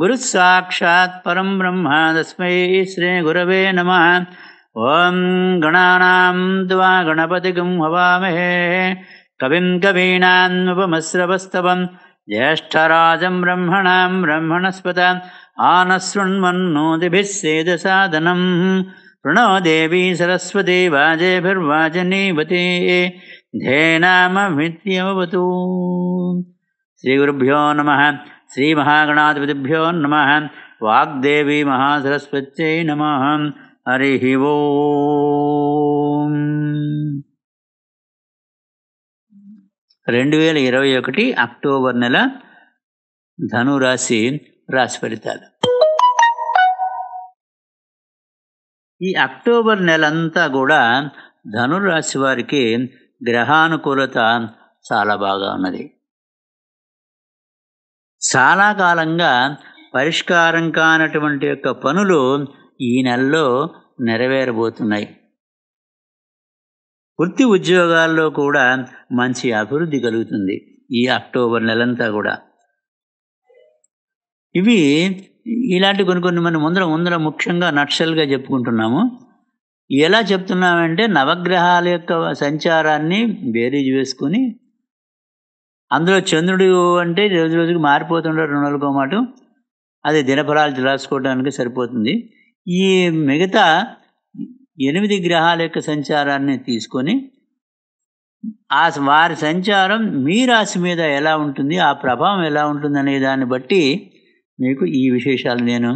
परं ब्रह्म तस्मै श्रीगुरवे नमः ॐ गणानां द्वा गणपतिगं हवामहे कविं कवीनां उपमश्रवस्तवम् ज्येष्ठराजं ब्रह्मणाम् ब्रह्मणस्पत आनस्वृण्णोदिभिः सेदसादनम् प्रणोदेवी सरस्वती वाजेभिर्वाजनीवती धेनामभित्यमवतु श्रीगुरुभ्यो नमः శ్రీమహాగణాధిపతిభ్యో నమ వాగ్దేవి మహాసరస్వత్యై నమ హరి ఓ రెండు వేల ఇరవై ఒకటి అక్టోబర్ నెల ధనురాశి రాశి ఫలితాలు ఈ అక్టోబర్ నెల అంతా కూడా ధనురాశి వారికి గ్రహానుకూలత చాలా బాగా ఉన్నది చాలా కాలంగా పరిష్కారం కానటువంటి యొక్క పనులు ఈ నెలలో నెరవేరబోతున్నాయి వృత్తి ఉద్యోగాల్లో కూడా మంచి అభివృద్ధి కలుగుతుంది ఈ అక్టోబర్ నెలంతా కూడా ఇవి ఇలాంటి కొన్ని కొన్ని మనం ముందర ముందర ముఖ్యంగా నక్షల్గా చెప్పుకుంటున్నాము ఎలా చెప్తున్నామంటే నవగ్రహాల యొక్క సంచారాన్ని బేరీజ్ వేసుకొని అందులో చంద్రుడు అంటే రోజు రోజుకి మారిపోతుంటాడు రెండు రోజులకో మాట అది దినఫలాలు రాసుకోవడానికి సరిపోతుంది ఈ మిగతా ఎనిమిది గ్రహాల యొక్క సంచారాన్ని తీసుకొని ఆ వారి సంచారం మీ రాశి మీద ఎలా ఉంటుంది ఆ ప్రభావం ఎలా ఉంటుంది అనే దాన్ని బట్టి మీకు ఈ విశేషాలు నేను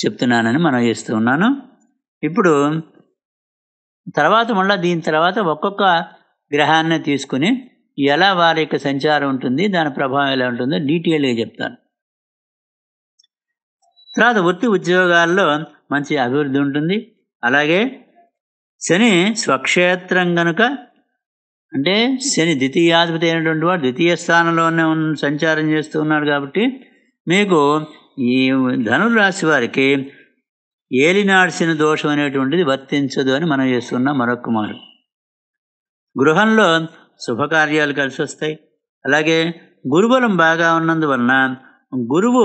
చెప్తున్నానని మనం చేస్తూ ఉన్నాను ఇప్పుడు తర్వాత మళ్ళీ దీని తర్వాత ఒక్కొక్క గ్రహాన్ని తీసుకుని ఎలా వారి యొక్క సంచారం ఉంటుంది దాని ప్రభావం ఎలా ఉంటుందో డీటెయిల్గా చెప్తాను తర్వాత వృత్తి ఉద్యోగాల్లో మంచి అభివృద్ధి ఉంటుంది అలాగే శని స్వక్షేత్రం కనుక అంటే శని ద్వితీయాధిపతి అయినటువంటి వాడు ద్వితీయ స్థానంలోనే సంచారం చేస్తూ ఉన్నాడు కాబట్టి మీకు ఈ ధనురాశి వారికి ఏలినాడ్సిన దోషం అనేటువంటిది వర్తించదు అని మనం చేస్తున్న మరొక మారు గృహంలో శుభకార్యాలు కలిసి వస్తాయి అలాగే గురుబలం బాగా ఉన్నందువలన గురువు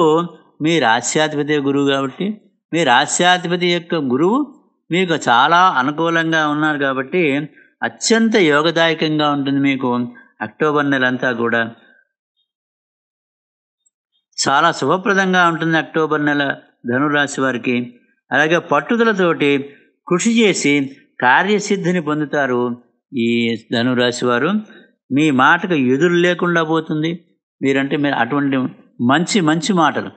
మీ రాశ్యాధిపతి గురువు కాబట్టి మీ రాశ్యాధిపతి యొక్క గురువు మీకు చాలా అనుకూలంగా ఉన్నారు కాబట్టి అత్యంత యోగదాయకంగా ఉంటుంది మీకు అక్టోబర్ నెలంతా కూడా చాలా శుభప్రదంగా ఉంటుంది అక్టోబర్ నెల ధనురాశి వారికి అలాగే పట్టుదలతోటి కృషి చేసి కార్యసిద్ధిని పొందుతారు ఈ ధనురాశి వారు మీ మాటకు ఎదురు లేకుండా పోతుంది మీరంటే మీరు అటువంటి మంచి మంచి మాటలు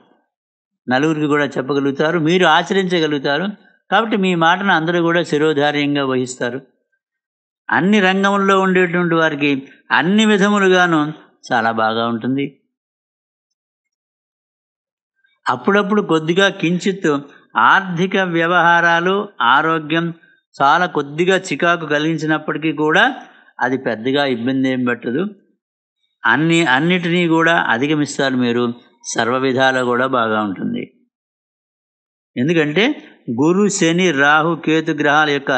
నలుగురికి కూడా చెప్పగలుగుతారు మీరు ఆచరించగలుగుతారు కాబట్టి మీ మాటను అందరూ కూడా శిరోధార్యంగా వహిస్తారు అన్ని రంగంలో ఉండేటువంటి వారికి అన్ని విధములుగాను చాలా బాగా ఉంటుంది అప్పుడప్పుడు కొద్దిగా కించిత్ ఆర్థిక వ్యవహారాలు ఆరోగ్యం చాలా కొద్దిగా చికాకు కలిగించినప్పటికీ కూడా అది పెద్దగా ఇబ్బంది ఏం పెట్టదు అన్ని అన్నిటినీ కూడా అధిగమిస్తారు మీరు సర్వ విధాలు కూడా బాగా ఉంటుంది ఎందుకంటే గురు శని రాహు కేతు గ్రహాల యొక్క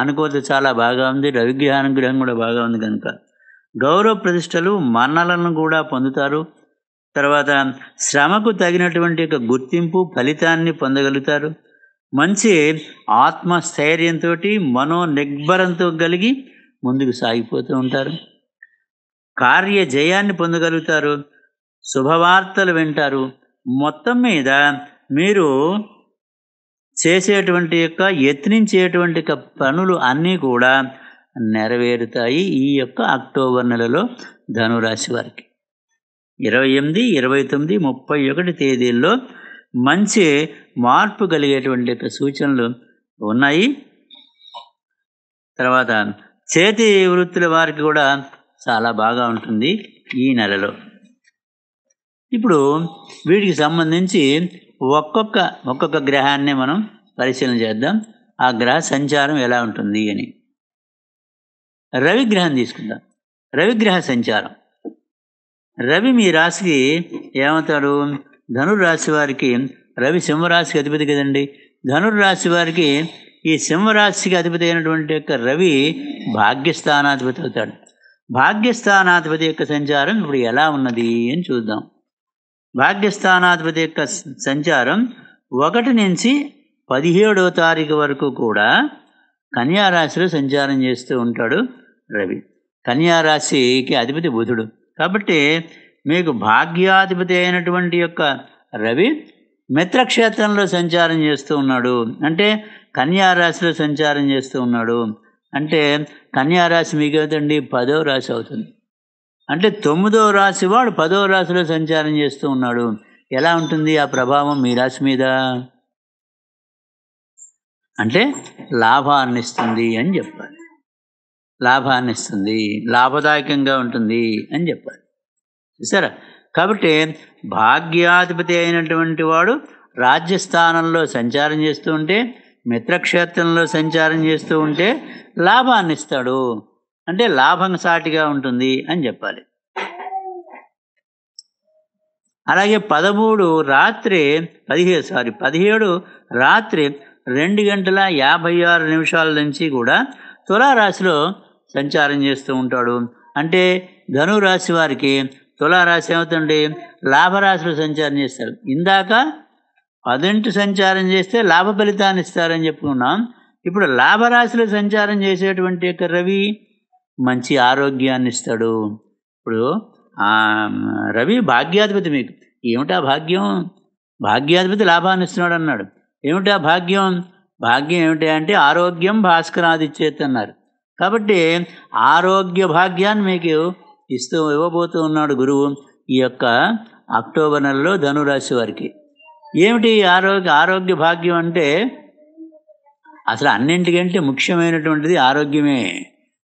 అనుకూలత చాలా బాగా ఉంది రవిగ్రహ అనుగ్రహం కూడా బాగా ఉంది కనుక గౌరవ ప్రతిష్టలు మన్నలను కూడా పొందుతారు తర్వాత శ్రమకు తగినటువంటి యొక్క గుర్తింపు ఫలితాన్ని పొందగలుగుతారు మంచి ఆత్మస్థైర్యంతో మనో మనోనిగ్భరంతో కలిగి ముందుకు సాగిపోతూ ఉంటారు కార్య జయాన్ని పొందగలుగుతారు శుభవార్తలు వింటారు మొత్తం మీద మీరు చేసేటువంటి యొక్క యత్నించేటువంటి యొక్క పనులు అన్నీ కూడా నెరవేరుతాయి ఈ యొక్క అక్టోబర్ నెలలో ధనురాశి వారికి ఇరవై ఎనిమిది ఇరవై తొమ్మిది ముప్పై ఒకటి తేదీల్లో మంచి మార్పు కలిగేటువంటి సూచనలు ఉన్నాయి తర్వాత చేతి వృత్తుల వారికి కూడా చాలా బాగా ఉంటుంది ఈ నెలలో ఇప్పుడు వీటికి సంబంధించి ఒక్కొక్క ఒక్కొక్క గ్రహాన్ని మనం పరిశీలన చేద్దాం ఆ గ్రహ సంచారం ఎలా ఉంటుంది అని రవిగ్రహం తీసుకుందాం రవిగ్రహ సంచారం రవి మీ రాశికి ఏమవుతాడు ధనుర్రాశి వారికి రవి సింహరాశికి అధిపతి కదండి ధనుర్రాశి వారికి ఈ సింహరాశికి అధిపతి అయినటువంటి యొక్క రవి భాగ్యస్థానాధిపతి అవుతాడు భాగ్యస్థానాధిపతి యొక్క సంచారం ఇప్పుడు ఎలా ఉన్నది అని చూద్దాం భాగ్యస్థానాధిపతి యొక్క సంచారం ఒకటి నుంచి పదిహేడవ తారీఖు వరకు కూడా కన్యారాశిలో సంచారం చేస్తూ ఉంటాడు రవి కన్యారాశికి అధిపతి బుధుడు కాబట్టి మీకు భాగ్యాధిపతి అయినటువంటి యొక్క రవి మిత్రక్షేత్రంలో సంచారం చేస్తూ ఉన్నాడు అంటే కన్యారాశిలో సంచారం చేస్తూ ఉన్నాడు అంటే కన్యారాశి మీకేదండి పదో రాశి అవుతుంది అంటే తొమ్మిదో రాశి వాడు పదో రాశిలో సంచారం చేస్తూ ఉన్నాడు ఎలా ఉంటుంది ఆ ప్రభావం మీ రాశి మీద అంటే లాభాన్ని ఇస్తుంది అని చెప్పాలి లాభాన్ని ఇస్తుంది లాభదాయకంగా ఉంటుంది అని చెప్పాలి చూసారా కాబట్టి భాగ్యాధిపతి అయినటువంటి వాడు రాజ్యస్థానంలో సంచారం చేస్తూ ఉంటే మిత్రక్షేత్రంలో సంచారం చేస్తూ ఉంటే లాభాన్ని ఇస్తాడు అంటే లాభం సాటిగా ఉంటుంది అని చెప్పాలి అలాగే పదమూడు రాత్రి పదిహేడు సారీ పదిహేడు రాత్రి రెండు గంటల యాభై ఆరు నిమిషాల నుంచి కూడా తులారాశిలో సంచారం చేస్తూ ఉంటాడు అంటే ధనురాశి వారికి తులారాశి ఏమవుతుంది లాభరాశులు సంచారం చేస్తారు ఇందాక పదింటి సంచారం చేస్తే లాభ ఫలితాన్ని ఇస్తారని చెప్పుకున్నాం ఇప్పుడు లాభరాశులు సంచారం చేసేటువంటి యొక్క రవి మంచి ఆరోగ్యాన్ని ఇస్తాడు ఇప్పుడు రవి భాగ్యాధిపతి మీకు ఏమిటా భాగ్యం భాగ్యాధిపతి లాభాన్ని ఇస్తున్నాడు అన్నాడు ఏమిటా భాగ్యం భాగ్యం ఏమిటి అంటే ఆరోగ్యం భాస్కరాదిచ్చేత్ అన్నారు కాబట్టి ఆరోగ్య భాగ్యాన్ని మీకు ఇస్తూ ఇవ్వబోతూ ఉన్నాడు గురువు ఈ యొక్క అక్టోబర్ నెలలో ధనురాశి వారికి ఏమిటి ఆరోగ్య ఆరోగ్య భాగ్యం అంటే అసలు అన్నింటికంటే ముఖ్యమైనటువంటిది ఆరోగ్యమే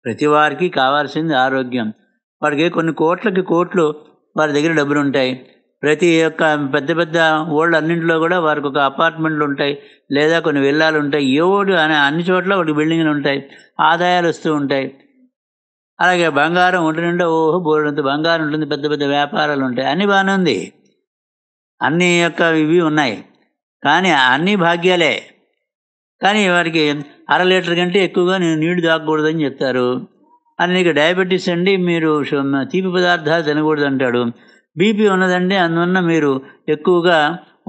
ప్రతి వారికి కావాల్సింది ఆరోగ్యం వారికి కొన్ని కోట్లకి కోట్లు వారి దగ్గర డబ్బులు ఉంటాయి ప్రతి యొక్క పెద్ద పెద్ద ఓళ్ళు అన్నింటిలో కూడా వారికి ఒక అపార్ట్మెంట్లు ఉంటాయి లేదా కొన్ని విల్లాలు ఉంటాయి ఏడు అనే అన్ని చోట్ల ఒక బిల్డింగ్లు ఉంటాయి ఆదాయాలు వస్తూ ఉంటాయి అలాగే బంగారం ఒంటి నిండా ఓహో బోర్డంత బంగారం ఉంటుంది పెద్ద పెద్ద వ్యాపారాలు ఉంటాయి అన్నీ బాగానే ఉంది అన్ని యొక్క ఇవి ఉన్నాయి కానీ అన్ని భాగ్యాలే కానీ వారికి అర లీటర్ కంటే ఎక్కువగా నేను నీళ్లు తాగకూడదని చెప్తారు అని నీకు డయాబెటీస్ అండి మీరు తీపి పదార్థాలు తినకూడదు అంటాడు బీపీ ఉన్నదండి అందువల్ల మీరు ఎక్కువగా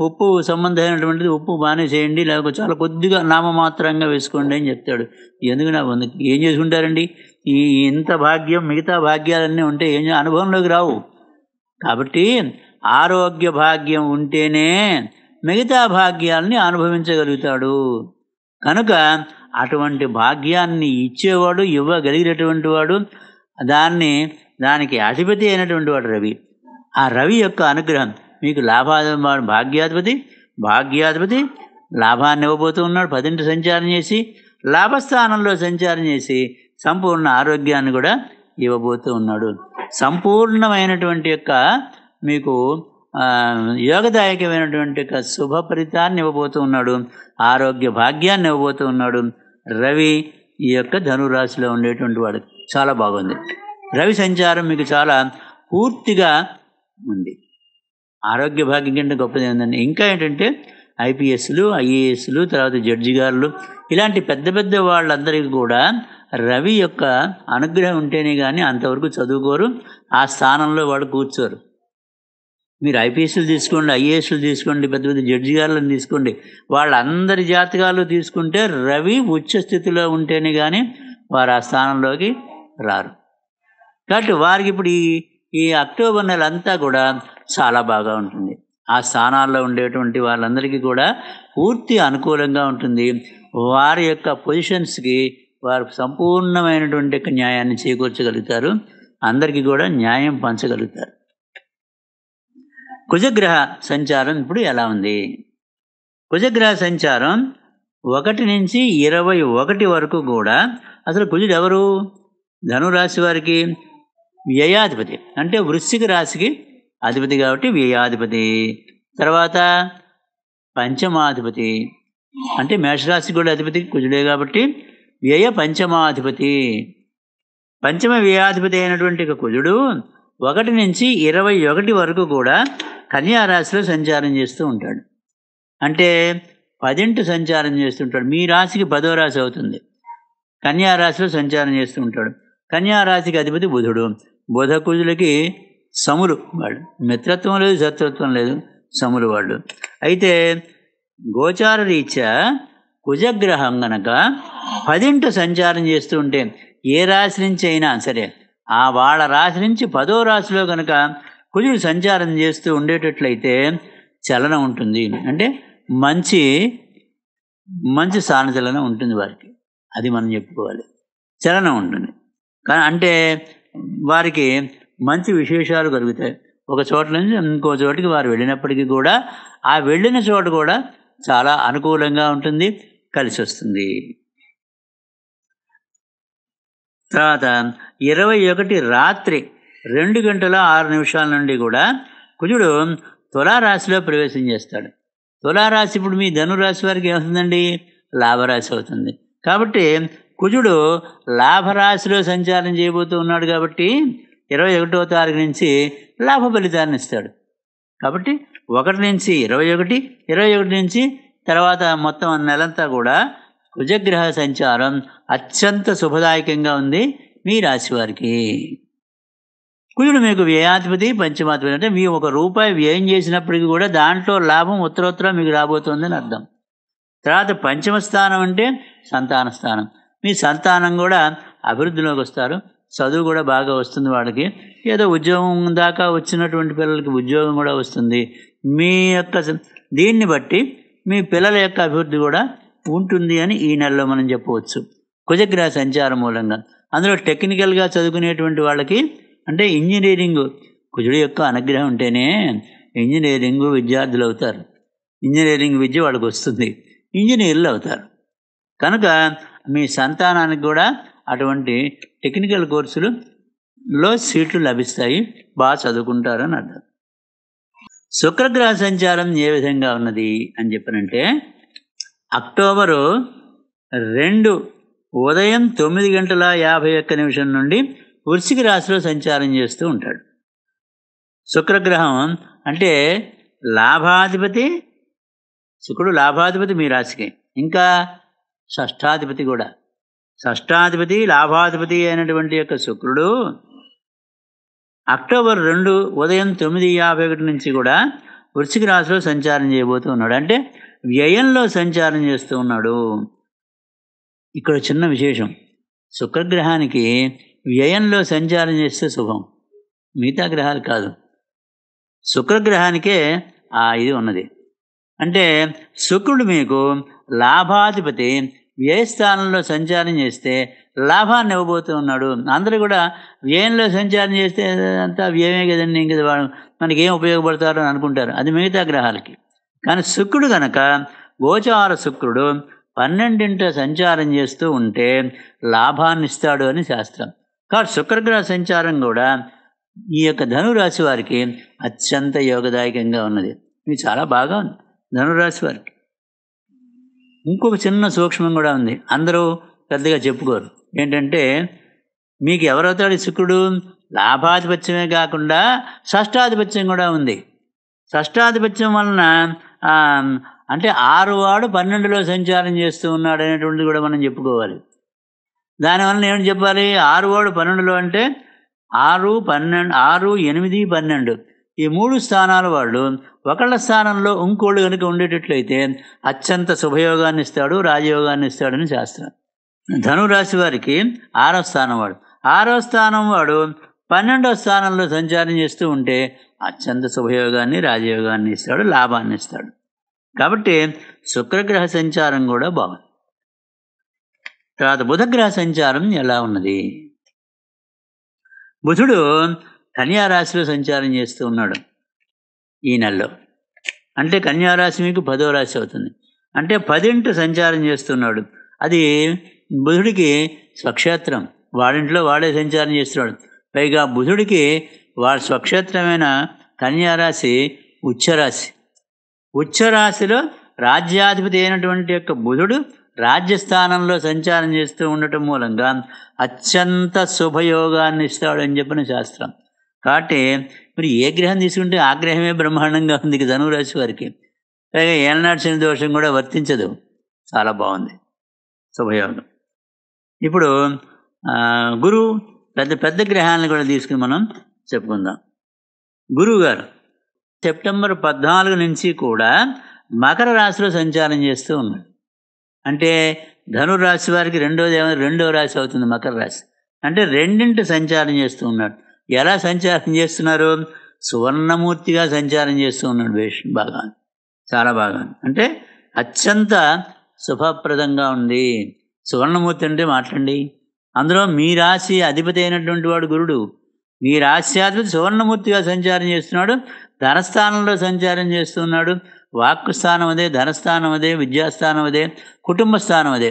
ఉప్పు సంబంధమైనటువంటిది ఉప్పు బాగానే చేయండి లేకపోతే చాలా కొద్దిగా నామమాత్రంగా వేసుకోండి అని చెప్తాడు ఎందుకు నా ఏం చేసుకుంటారండి ఈ ఇంత భాగ్యం మిగతా భాగ్యాలన్నీ ఉంటే ఏం అనుభవంలోకి రావు కాబట్టి ఆరోగ్య భాగ్యం ఉంటేనే మిగతా భాగ్యాలని అనుభవించగలుగుతాడు కనుక అటువంటి భాగ్యాన్ని ఇచ్చేవాడు ఇవ్వగలిగినటువంటి వాడు దాన్ని దానికి అధిపతి అయినటువంటి వాడు రవి ఆ రవి యొక్క అనుగ్రహం మీకు లాభాధి భాగ్యాధిపతి భాగ్యాధిపతి లాభాన్ని ఇవ్వబోతూ ఉన్నాడు పదింటి సంచారం చేసి లాభస్థానంలో సంచారం చేసి సంపూర్ణ ఆరోగ్యాన్ని కూడా ఇవ్వబోతూ ఉన్నాడు సంపూర్ణమైనటువంటి యొక్క మీకు యోగదాయకమైనటువంటి యొక్క శుభ ఫలితాన్ని ఇవ్వబోతూ ఉన్నాడు ఆరోగ్య భాగ్యాన్ని ఇవ్వబోతూ ఉన్నాడు రవి ఈ యొక్క ధనురాశిలో ఉండేటువంటి వాడు చాలా బాగుంది రవి సంచారం మీకు చాలా పూర్తిగా ఉంది ఆరోగ్య భాగ్యం కంటే గొప్పది ఏంటంటే ఇంకా ఏంటంటే ఐపీఎస్లు ఐఏఎస్లు తర్వాత జడ్జి గారులు ఇలాంటి పెద్ద పెద్ద వాళ్ళందరికీ కూడా రవి యొక్క అనుగ్రహం ఉంటేనే కానీ అంతవరకు చదువుకోరు ఆ స్థానంలో వాడు కూర్చోరు మీరు ఐపీఎస్లు తీసుకోండి ఐఏఎస్లు తీసుకోండి పెద్ద పెద్ద జడ్జి గారులను తీసుకోండి వాళ్ళందరి జాతకాలు తీసుకుంటే రవి ఉచ్చ స్థితిలో ఉంటేనే కానీ వారు ఆ స్థానంలోకి రారు కాబట్టి వారికి ఇప్పుడు ఈ ఈ అక్టోబర్ నెల అంతా కూడా చాలా బాగా ఉంటుంది ఆ స్థానాల్లో ఉండేటువంటి వాళ్ళందరికీ కూడా పూర్తి అనుకూలంగా ఉంటుంది వారి యొక్క పొజిషన్స్కి వారు సంపూర్ణమైనటువంటి న్యాయాన్ని చేకూర్చగలుగుతారు అందరికీ కూడా న్యాయం పంచగలుగుతారు కుజగ్రహ సంచారం ఇప్పుడు ఎలా ఉంది కుజగ్రహ సంచారం ఒకటి నుంచి ఇరవై ఒకటి వరకు కూడా అసలు కుజుడు ఎవరు ధనురాశి వారికి వ్యయాధిపతి అంటే వృశ్చిక రాశికి అధిపతి కాబట్టి వ్యయాధిపతి తర్వాత పంచమాధిపతి అంటే మేషరాశి కూడా అధిపతి కుజుడే కాబట్టి వ్యయ పంచమాధిపతి పంచమ వ్యయాధిపతి అయినటువంటి కుజుడు ఒకటి నుంచి ఇరవై ఒకటి వరకు కూడా కన్యారాశిలో సంచారం చేస్తూ ఉంటాడు అంటే పదింటి సంచారం చేస్తుంటాడు మీ రాశికి పదో రాశి అవుతుంది కన్యారాశిలో సంచారం చేస్తూ ఉంటాడు కన్యారాశికి అధిపతి బుధుడు బుధ కుజులకి సములు వాళ్ళు మిత్రత్వం లేదు శత్రుత్వం లేదు సములు వాళ్ళు అయితే గోచార రీత్యా కుజగ్రహం గనక పదింటు సంచారం చేస్తూ ఉంటే ఏ రాశి నుంచి అయినా సరే ఆ వాళ్ళ రాశి నుంచి పదో రాశిలో కనుక కుజుడు సంచారం చేస్తూ ఉండేటట్లయితే చలనం ఉంటుంది అంటే మంచి మంచి సానుచలనం ఉంటుంది వారికి అది మనం చెప్పుకోవాలి చలనం ఉంటుంది కానీ అంటే వారికి మంచి విశేషాలు కలుగుతాయి ఒక చోట నుంచి ఇంకో చోటికి వారు వెళ్ళినప్పటికీ కూడా ఆ వెళ్ళిన చోట కూడా చాలా అనుకూలంగా ఉంటుంది కలిసి వస్తుంది తర్వాత ఇరవై ఒకటి రాత్రి రెండు గంటల ఆరు నిమిషాల నుండి కూడా కుజుడు తులారాశిలో ప్రవేశం చేస్తాడు తులారాశి ఇప్పుడు మీ ధనురాశి వారికి ఏమవుతుందండి లాభరాశి అవుతుంది కాబట్టి కుజుడు లాభరాశిలో సంచారం చేయబోతూ ఉన్నాడు కాబట్టి ఇరవై ఒకటో తారీఖు నుంచి లాభ ఫలితాన్ని ఇస్తాడు కాబట్టి ఒకటి నుంచి ఇరవై ఒకటి ఇరవై ఒకటి నుంచి తర్వాత మొత్తం నెలంతా కూడా కుజగ్రహ సంచారం అత్యంత శుభదాయకంగా ఉంది మీ రాశి వారికి కుజుడు మీకు వ్యయాధిపతి పంచమాధిపతి అంటే మీ ఒక రూపాయి వ్యయం చేసినప్పటికీ కూడా దాంట్లో లాభం ఉత్తరోత్తరం మీకు రాబోతుందని అర్థం తర్వాత పంచమ స్థానం అంటే సంతాన స్థానం మీ సంతానం కూడా అభివృద్ధిలోకి వస్తారు చదువు కూడా బాగా వస్తుంది వాళ్ళకి ఏదో ఉద్యోగం దాకా వచ్చినటువంటి పిల్లలకి ఉద్యోగం కూడా వస్తుంది మీ యొక్క దీన్ని బట్టి మీ పిల్లల యొక్క అభివృద్ధి కూడా ఉంటుంది అని ఈ నెలలో మనం చెప్పవచ్చు కుజగ్రహ సంచారం మూలంగా అందులో టెక్నికల్గా చదువుకునేటువంటి వాళ్ళకి అంటే ఇంజనీరింగ్ కుజుడు యొక్క అనుగ్రహం ఉంటేనే ఇంజనీరింగ్ విద్యార్థులు అవుతారు ఇంజనీరింగ్ విద్య వాళ్ళకి వస్తుంది ఇంజనీర్లు అవుతారు కనుక మీ సంతానానికి కూడా అటువంటి టెక్నికల్ కోర్సులు లో సీట్లు లభిస్తాయి బాగా చదువుకుంటారని అర్థం శుక్రగ్రహ సంచారం ఏ విధంగా ఉన్నది అని చెప్పినంటే అక్టోబరు రెండు ఉదయం తొమ్మిది గంటల యాభై ఒక్క నిమిషం నుండి వృశ్చిక రాశిలో సంచారం చేస్తూ ఉంటాడు శుక్రగ్రహం అంటే లాభాధిపతి శుక్రుడు లాభాధిపతి మీ రాశికి ఇంకా షష్ఠాధిపతి కూడా షష్ఠాధిపతి లాభాధిపతి అయినటువంటి యొక్క శుక్రుడు అక్టోబర్ రెండు ఉదయం తొమ్మిది యాభై ఒకటి నుంచి కూడా వృశ్చిక రాశిలో సంచారం చేయబోతూ ఉన్నాడు అంటే వ్యయంలో సంచారం చేస్తూ ఉన్నాడు ఇక్కడ చిన్న విశేషం శుక్రగ్రహానికి వ్యయంలో సంచారం చేస్తే శుభం మిగతా గ్రహాలు కాదు శుక్రగ్రహానికే ఆ ఇది ఉన్నది అంటే శుక్రుడు మీకు లాభాధిపతి వ్యయస్థానంలో సంచారం చేస్తే లాభాన్ని ఇవ్వబోతూ ఉన్నాడు అందరూ కూడా వ్యయంలో సంచారం చేస్తే అంతా వ్యయమే కదండి ఇంక వాడు మనకి ఏం ఉపయోగపడతారు అని అనుకుంటారు అది మిగతా గ్రహాలకి కానీ శుక్రుడు గనక గోచార శుక్రుడు పన్నెండింట సంచారం చేస్తూ ఉంటే లాభాన్ని ఇస్తాడు అని శాస్త్రం కాబట్టి శుక్రగ్రహ సంచారం కూడా ఈ యొక్క ధనురాశి వారికి అత్యంత యోగదాయకంగా ఉన్నది ఇది చాలా బాగా ఉంది ధనురాశి వారికి ఇంకొక చిన్న సూక్ష్మం కూడా ఉంది అందరూ పెద్దగా చెప్పుకోరు ఏంటంటే మీకు ఎవరవుతాడు శుక్రుడు లాభాధిపత్యమే కాకుండా షష్టాధిపత్యం కూడా ఉంది షష్టాధిపత్యం వలన అంటే ఆరు వాడు పన్నెండులో సంచారం చేస్తూ ఉన్నాడు అనేటువంటిది కూడా మనం చెప్పుకోవాలి దానివల్ల నేను చెప్పాలి ఆరు వాడు పన్నెండులో అంటే ఆరు పన్నెండు ఆరు ఎనిమిది పన్నెండు ఈ మూడు స్థానాల వాళ్ళు ఒకళ్ళ స్థానంలో ఇంకోళ్ళు కనుక ఉండేటట్లయితే అత్యంత శుభయోగాన్ని ఇస్తాడు రాజయోగాన్ని ఇస్తాడని శాస్త్రం ధనురాశి వారికి ఆరో స్థానం వాడు ఆరో స్థానం వాడు పన్నెండో స్థానంలో సంచారం చేస్తూ ఉంటే ఆ ఛందస్సు ఉపయోగాన్ని రాజయోగాన్ని ఇస్తాడు లాభాన్ని ఇస్తాడు కాబట్టి శుక్రగ్రహ సంచారం కూడా బాగుంది తర్వాత బుధగ్రహ సంచారం ఎలా ఉన్నది బుధుడు కన్యారాశిలో సంచారం చేస్తూ ఉన్నాడు ఈ నెలలో అంటే కన్యారాశి మీకు పదో రాశి అవుతుంది అంటే పదింటి సంచారం చేస్తున్నాడు అది బుధుడికి స్వక్షేత్రం వాడింట్లో వాడే సంచారం చేస్తున్నాడు పైగా బుధుడికి వారి స్వక్షేత్రమైన కన్యారాశి ఉచ్చరాశి ఉచ్చరాశిలో రాజ్యాధిపతి అయినటువంటి యొక్క బుధుడు రాజ్యస్థానంలో సంచారం చేస్తూ ఉండటం మూలంగా అత్యంత శుభయోగాన్ని ఇస్తాడని చెప్పిన శాస్త్రం కాబట్టి మరి ఏ గ్రహం తీసుకుంటే ఆ గ్రహమే బ్రహ్మాండంగా ఉంది ధనురాశి వారికి అలాగే ఏలనాడు శని దోషం కూడా వర్తించదు చాలా బాగుంది శుభయోగం ఇప్పుడు గురువు పెద్ద పెద్ద గ్రహాలను కూడా తీసుకుని మనం చెప్పుకుందాం గురువుగారు సెప్టెంబర్ పద్నాలుగు నుంచి కూడా మకర రాశిలో సంచారం చేస్తూ ఉన్నాడు అంటే ధనురాశి వారికి రెండోది ఏమైనా రెండో రాశి అవుతుంది మకర రాశి అంటే రెండింటి సంచారం చేస్తూ ఉన్నాడు ఎలా సంచారం చేస్తున్నారు సువర్ణమూర్తిగా సంచారం చేస్తూ ఉన్నాడు వేష్ బాగా చాలా బాగా అంటే అత్యంత శుభప్రదంగా ఉంది సువర్ణమూర్తి అంటే మాట్లాడండి అందులో మీ రాశి అధిపతి అయినటువంటి వాడు గురుడు ఈ రాశ్యాధిపతి సువర్ణమూర్తిగా సంచారం చేస్తున్నాడు ధనస్థానంలో సంచారం చేస్తున్నాడు వాక్కు స్థానం అదే ధనస్థానం అదే విద్యాస్థానం అదే కుటుంబ స్థానం అదే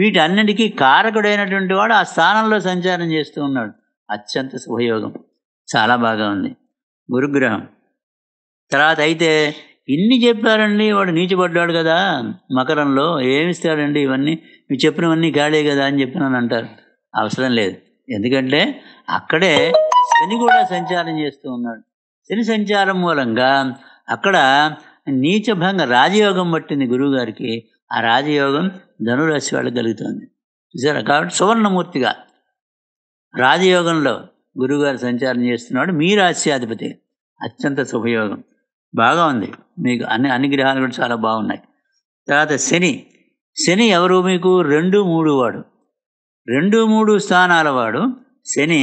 వీటన్నిటికీ కారకుడైనటువంటి వాడు ఆ స్థానంలో సంచారం చేస్తూ ఉన్నాడు అత్యంత శుభయోగం చాలా బాగా ఉంది గురుగ్రహం తర్వాత అయితే ఇన్ని చెప్పారండి వాడు నీచిపడ్డాడు కదా మకరంలో ఏమిస్తాడండి ఇవన్నీ మీరు చెప్పినవన్నీ గాడే కదా అని చెప్పినాను అంటారు అవసరం లేదు ఎందుకంటే అక్కడే శని కూడా సంచారం చేస్తూ ఉన్నాడు శని సంచారం మూలంగా అక్కడ నీచభంగ రాజయోగం పట్టింది గురువుగారికి ఆ రాజయోగం ధనురాశి వాళ్ళకి కలుగుతుంది చూసారా కాబట్టి సువర్ణమూర్తిగా రాజయోగంలో గురువుగారు సంచారం చేస్తున్నాడు మీ రాశ్యాధిపతి అత్యంత శుభయోగం బాగా ఉంది మీకు అన్ని అన్ని గ్రహాలు కూడా చాలా బాగున్నాయి తర్వాత శని శని ఎవరు మీకు రెండు మూడు వాడు రెండు మూడు స్థానాల వాడు శని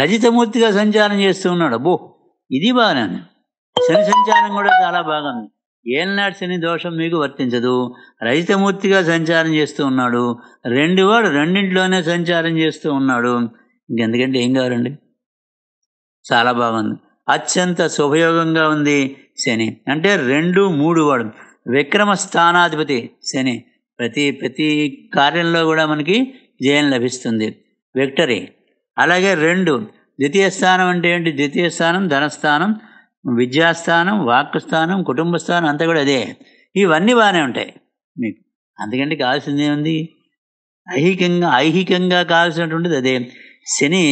రజితమూర్తిగా సంచారం చేస్తూ ఉన్నాడు అబ్బో ఇది బాగానే శని సంచారం కూడా చాలా బాగుంది ఏలనాడు శని దోషం మీకు వర్తించదు రజితమూర్తిగా సంచారం చేస్తూ ఉన్నాడు రెండు వాడు రెండింటిలోనే సంచారం చేస్తూ ఉన్నాడు ఇంకెందుకంటే ఏం కావాలండి చాలా బాగుంది అత్యంత శుభయోగంగా ఉంది శని అంటే రెండు మూడు వాడు విక్రమ స్థానాధిపతి శని ప్రతి ప్రతి కార్యంలో కూడా మనకి జయం లభిస్తుంది విక్టరీ అలాగే రెండు ద్వితీయ స్థానం అంటే ఏంటి ద్వితీయ స్థానం ధనస్థానం విద్యాస్థానం వాక్స్థానం కుటుంబ స్థానం అంతా కూడా అదే ఇవన్నీ బాగానే ఉంటాయి మీకు అందుకంటే కావాల్సింది ఏముంది ఐహికంగా ఐహికంగా కావాల్సినటువంటిది అదే శని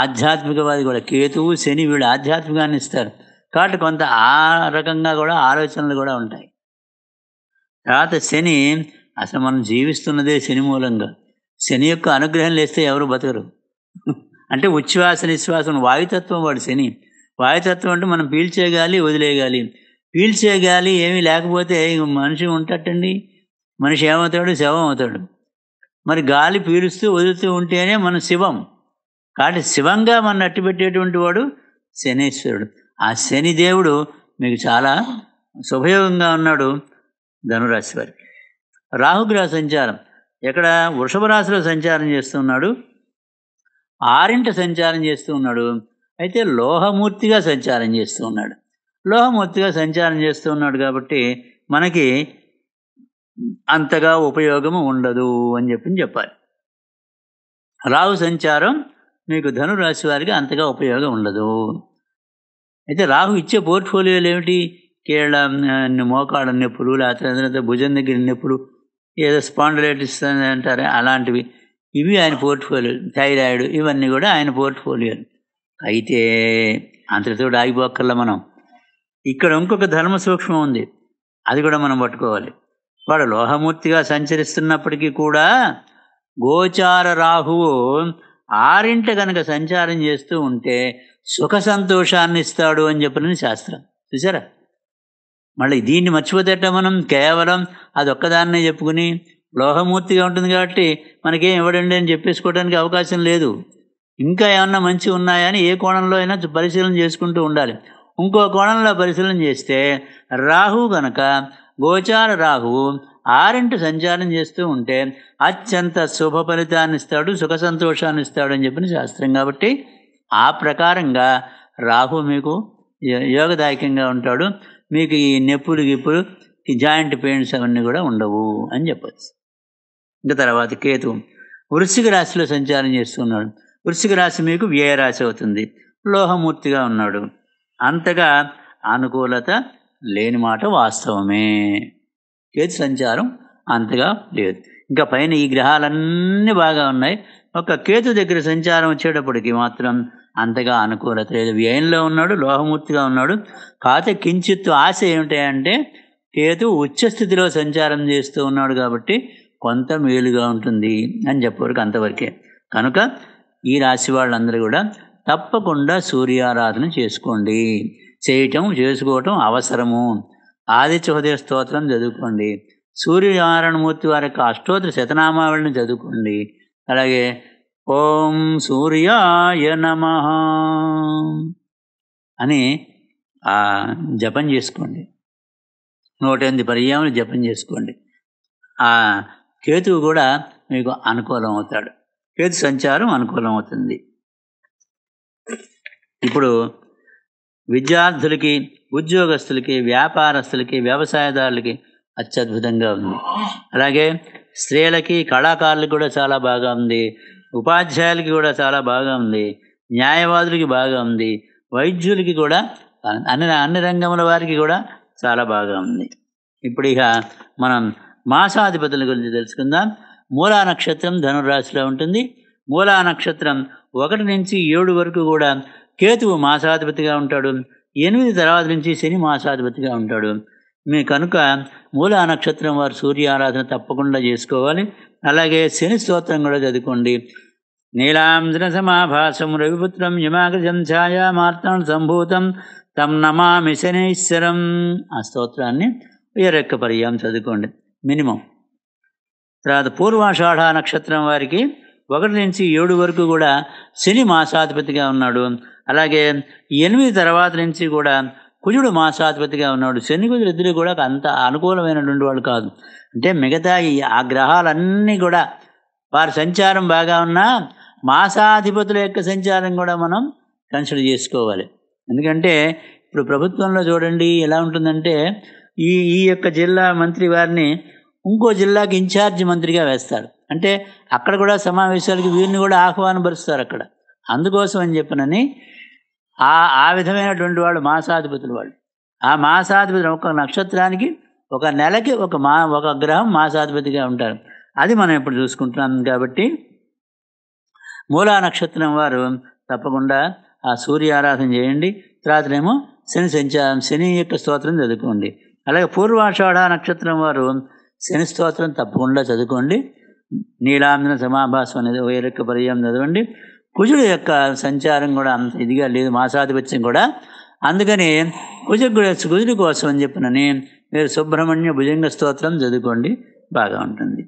ఆధ్యాత్మికవాది కూడా కేతువు శని వీడు ఆధ్యాత్మికాన్ని ఇస్తారు కాబట్టి కొంత ఆ రకంగా కూడా ఆలోచనలు కూడా ఉంటాయి తర్వాత శని అసలు మనం జీవిస్తున్నదే శని మూలంగా శని యొక్క అనుగ్రహం లేస్తే ఎవరు బతకరు అంటే ఉచ్ఛ్వాస నిశ్వాసం వాయుతత్వం వాడు శని వాయుతత్వం అంటే మనం పీల్చే గాలి వదిలేయగాలి పీల్చే గాలి ఏమీ లేకపోతే మనిషి ఉంటట్టండి మనిషి ఏమవుతాడు శవం అవుతాడు మరి గాలి పీలుస్తూ వదులుతూ ఉంటేనే మన శివం కాబట్టి శివంగా మనం నట్టుపెట్టేటువంటి వాడు శనేశ్వరుడు ఆ శని దేవుడు మీకు చాలా శుభయోగంగా ఉన్నాడు ధనురాశి వారికి రాహుగ్రహ సంచారం ఎక్కడ వృషభ రాశిలో సంచారం చేస్తున్నాడు ఆరింట సంచారం చేస్తూ ఉన్నాడు అయితే లోహమూర్తిగా సంచారం చేస్తూ ఉన్నాడు లోహమూర్తిగా సంచారం చేస్తూ ఉన్నాడు కాబట్టి మనకి అంతగా ఉపయోగము ఉండదు అని చెప్పి చెప్పాలి రాహు సంచారం మీకు ధనురాశి వారికి అంతగా ఉపయోగం ఉండదు అయితే రాహు ఇచ్చే పోర్ట్ఫోలియోలు ఏమిటి కేళ్ళ మోకాళ్ళ నొప్పులు లేకపోతే భుజం దగ్గర నొప్పులు ఏదో స్పాండలైటిస్ అని అంటారు అలాంటివి ఇవి ఆయన పోర్ట్ఫోలియో థైరాయిడ్ ఇవన్నీ కూడా ఆయన పోర్ట్ఫోలియో అయితే అంతటితో ఆగిపోకల్లా మనం ఇక్కడ ఇంకొక ధర్మ సూక్ష్మం ఉంది అది కూడా మనం పట్టుకోవాలి వాడు లోహమూర్తిగా సంచరిస్తున్నప్పటికీ కూడా గోచార రాహువు ఆరింట కనుక సంచారం చేస్తూ ఉంటే సుఖ సంతోషాన్ని ఇస్తాడు అని చెప్పిన శాస్త్రం చూసారా మళ్ళీ దీన్ని మర్చిపోతేట మనం కేవలం అది ఒక్కదాన్నే చెప్పుకుని లోహమూర్తిగా ఉంటుంది కాబట్టి మనకేం ఇవ్వడండి అని చెప్పేసుకోవడానికి అవకాశం లేదు ఇంకా ఏమన్నా మంచి ఉన్నాయా అని ఏ కోణంలో అయినా పరిశీలన చేసుకుంటూ ఉండాలి ఇంకో కోణంలో పరిశీలన చేస్తే రాహు గనక గోచార రాహువు ఆరింటి సంచారం చేస్తూ ఉంటే అత్యంత శుభ ఫలితాన్ని ఇస్తాడు సుఖ సంతోషాన్ని ఇస్తాడు అని చెప్పిన శాస్త్రం కాబట్టి ఆ ప్రకారంగా రాహు మీకు యోగదాయకంగా ఉంటాడు మీకు ఈ నెప్పులు గిప్పులు ఈ జాయింట్ పెయిన్స్ అవన్నీ కూడా ఉండవు అని చెప్పచ్చు ఇంకా తర్వాత కేతు వృశ్చిక రాశిలో సంచారం చేస్తున్నాడు వృశ్చిక రాశి మీకు వ్యయ రాశి అవుతుంది లోహమూర్తిగా ఉన్నాడు అంతగా అనుకూలత లేని మాట వాస్తవమే కేతు సంచారం అంతగా లేదు ఇంకా పైన ఈ గ్రహాలన్నీ బాగా ఉన్నాయి ఒక కేతు దగ్గర సంచారం వచ్చేటప్పటికి మాత్రం అంతగా అనుకూలత లేదు వ్యయంలో ఉన్నాడు లోహమూర్తిగా ఉన్నాడు కాకపోతే కించిత్తు ఆశ ఏమిటంటే కేతు ఉచ్చస్థితిలో సంచారం చేస్తూ ఉన్నాడు కాబట్టి కొంత మేలుగా ఉంటుంది అని చెప్పవరకు అంతవరకే కనుక ఈ రాశి వాళ్ళందరూ కూడా తప్పకుండా సూర్యారాధన చేసుకోండి చేయటం చేసుకోవటం అవసరము ఆదిత్య హృదయ స్తోత్రం చదువుకోండి సూర్యనారాయణమూర్తి వారి యొక్క అష్టోత్తర శతనామావళిని చదువుకోండి అలాగే ఓం సూర్యాయ నమ అని జపం చేసుకోండి నూట ఎనిమిది పర్యాములు జపం చేసుకోండి ఆ కేతువు కూడా మీకు అనుకూలం అవుతాడు కేతు సంచారం అనుకూలం అవుతుంది ఇప్పుడు విద్యార్థులకి ఉద్యోగస్తులకి వ్యాపారస్తులకి వ్యవసాయదారులకి అత్యద్భుతంగా ఉంది అలాగే స్త్రీలకి కళాకారులకు కూడా చాలా బాగా ఉంది ఉపాధ్యాయులకి కూడా చాలా బాగా ఉంది న్యాయవాదులకి బాగా ఉంది వైద్యులకి కూడా అన్ని అన్ని రంగముల వారికి కూడా చాలా బాగా ఉంది ఇప్పుడు ఇక మనం మాసాధిపతుల గురించి తెలుసుకుందాం మూలా నక్షత్రం ధనురాశిలో ఉంటుంది మూలా నక్షత్రం ఒకటి నుంచి ఏడు వరకు కూడా కేతువు మాసాధిపతిగా ఉంటాడు ఎనిమిది తర్వాత నుంచి శని మాసాధిపతిగా ఉంటాడు మీ కనుక మూలా నక్షత్రం వారు సూర్య ఆరాధన తప్పకుండా చేసుకోవాలి అలాగే శని స్తోత్రం కూడా చదువుకోండి నీలాంజన సమాభాసం రవిపుత్రం ఛాయా ఛాయామార్తం సంభూతం తమ్ నమామి శనీశ్వరం ఆ స్తోత్రాన్ని ఉయరెక్క పర్యాం చదువుకోండి మినిమం తర్వాత పూర్వాషాఢ నక్షత్రం వారికి ఒకటి నుంచి ఏడు వరకు కూడా శని మాసాధిపతిగా ఉన్నాడు అలాగే ఎనిమిది తర్వాత నుంచి కూడా కుజుడు మాసాధిపతిగా ఉన్నాడు శని కుజుడు ఇద్దరు కూడా అంత అనుకూలమైనటువంటి వాళ్ళు కాదు అంటే మిగతా ఈ ఆ గ్రహాలన్నీ కూడా వారి సంచారం బాగా ఉన్నా మాసాధిపతుల యొక్క సంచారం కూడా మనం కన్సిడర్ చేసుకోవాలి ఎందుకంటే ఇప్పుడు ప్రభుత్వంలో చూడండి ఎలా ఉంటుందంటే ఈ ఈ యొక్క జిల్లా మంత్రి వారిని ఇంకో జిల్లాకి ఇన్ఛార్జ్ మంత్రిగా వేస్తారు అంటే అక్కడ కూడా సమావేశాలకి వీరిని కూడా ఆహ్వానపరుస్తారు అక్కడ అందుకోసం అని చెప్పనని ఆ ఆ విధమైనటువంటి వాళ్ళు మాసాధిపతులు వాళ్ళు ఆ మాసాధిపతులు ఒక్కొక్క నక్షత్రానికి ఒక నెలకి ఒక మా ఒక గ్రహం మాసాధిపతిగా ఉంటారు అది మనం ఇప్పుడు చూసుకుంటున్నాం కాబట్టి మూలా నక్షత్రం వారు తప్పకుండా ఆ సూర్య ఆరాధన చేయండి ఏమో శని సంచారం శని యొక్క స్తోత్రం చదువుకోండి అలాగే పూర్వాషాఢ నక్షత్రం వారు శని స్తోత్రం తప్పకుండా చదువుకోండి నీలాంజన సమాభాసం అనేది వేరొక్క పర్యాయం చదవండి కుజుడు యొక్క సంచారం కూడా అంత ఇదిగా లేదు మాసాధిపత్యం కూడా అందుకని కుజ కుజుడి కోసం అని చెప్పినని మీరు సుబ్రహ్మణ్య భుజంగ స్తోత్రం చదువుకోండి బాగా ఉంటుంది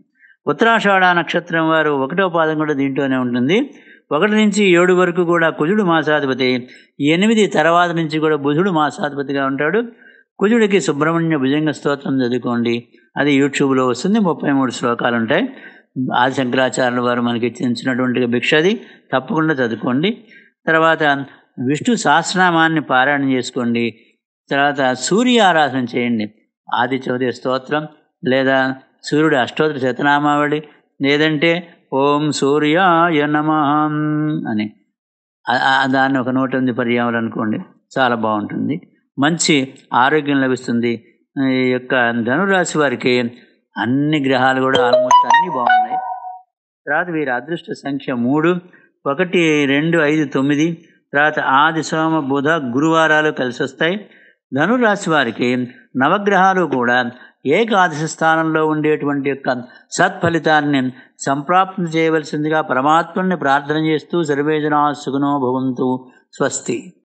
ఉత్తరాషాఢ నక్షత్రం వారు ఒకటో పాదం కూడా దీంట్లోనే ఉంటుంది ఒకటి నుంచి ఏడు వరకు కూడా కుజుడు మాసాధిపతి ఎనిమిది తర్వాత నుంచి కూడా బుధుడు మాసాధిపతిగా ఉంటాడు కుజుడికి సుబ్రహ్మణ్య భుజంగ స్తోత్రం చదువుకోండి అది యూట్యూబ్లో వస్తుంది ముప్పై మూడు శ్లోకాలు ఉంటాయి ఆది శంకరాచార్యుల వారు మనకి ఇచ్చినటువంటి భిక్ష అది తప్పకుండా చదువుకోండి తర్వాత విష్ణు సహస్రనామాన్ని పారాయణ చేసుకోండి తర్వాత సూర్య ఆరాధన చేయండి ఆది చౌదరి స్తోత్రం లేదా సూర్యుడు అష్టోత్తర శతనామావళి లేదంటే ఓం సూర్యాయ నమ అని దాన్ని ఒక నూట ఎనిమిది పర్యావరణం అనుకోండి చాలా బాగుంటుంది మంచి ఆరోగ్యం లభిస్తుంది ఈ యొక్క ధనురాశి వారికి అన్ని గ్రహాలు కూడా ఆల్మోస్ట్ అన్నీ బాగున్నాయి తర్వాత వీరి అదృష్ట సంఖ్య మూడు ఒకటి రెండు ఐదు తొమ్మిది తర్వాత ఆది సోమ బుధ గురువారాలు కలిసి వస్తాయి ధనురాశి వారికి నవగ్రహాలు కూడా ఏకాదశి స్థానంలో ఉండేటువంటి యొక్క సత్ఫలితాన్ని సంప్రాప్తి చేయవలసిందిగా పరమాత్మని ప్రార్థన చేస్తూ సర్వేజనా సుగుణో భవంతు స్వస్తి